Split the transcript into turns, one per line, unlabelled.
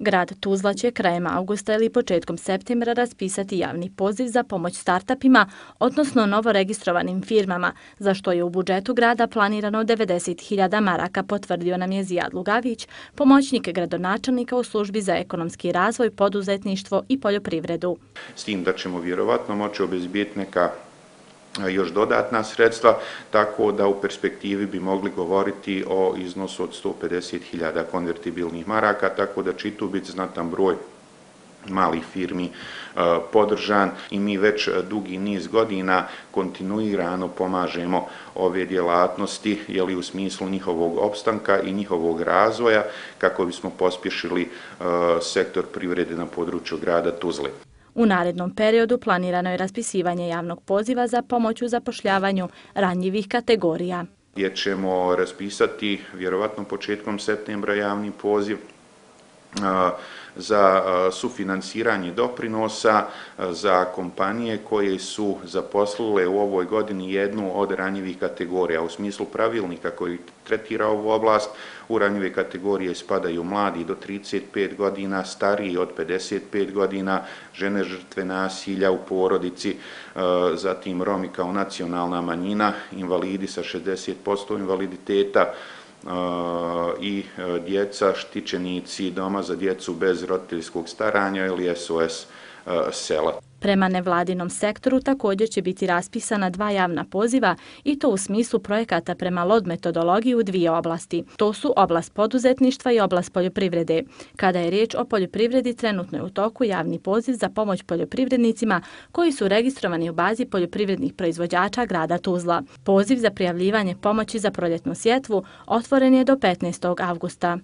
Grad Tuzla će krajem augusta ili početkom septembra raspisati javni poziv za pomoć startupima, odnosno novoregistrovanim firmama, za što je u budžetu grada planirano 90.000 maraka, potvrdio nam je Zijad Lugavić, pomoćnik gradonačelnika u službi za ekonomski razvoj, poduzetništvo i poljoprivredu.
S tim da ćemo vjerovatno moći obezbijeti neka još dodatna sredstva, tako da u perspektivi bi mogli govoriti o iznosu od 150.000 konvertibilnih maraka, tako da čitu biti znatan broj malih firmi e, podržan i mi već dugi niz godina kontinuirano pomažemo ove djelatnosti jeli u smislu njihovog opstanka i njihovog razvoja kako bismo pospješili e, sektor privrede na području grada Tuzle.
U narednom periodu planirano je raspisivanje javnog poziva za pomoć u zapošljavanju ranjivih kategorija.
Gdje ćemo raspisati vjerovatno početkom septembra javni poziv za sufinansiranje doprinosa za kompanije koje su zaposlile u ovoj godini jednu od ranjivih kategorija. U smislu pravilnika koji tretira ovu oblast, u ranjive kategorije spadaju mladi do 35 godina, stariji od 55 godina, žene žrtve nasilja u porodici, zatim Romi kao nacionalna manjina, invalidi sa 60% invaliditeta, i e, djeca štićenici doma za djecu bez roditeljskog staranja ili SOS Eh, sela.
Prema nevladinom sektoru također će biti raspisana dva javna poziva i to u smislu projekata prema LOD metodologiji u dvije oblasti. To su oblast poduzetništva i oblast poljoprivrede. Kada je riječ o poljoprivredi, trenutno je u toku javni poziv za pomoć poljoprivrednicima koji su registrovani u bazi poljoprivrednih proizvođača grada Tuzla. Poziv za prijavljivanje pomoći za proljetnu sjetvu otvoren je do 15. augusta.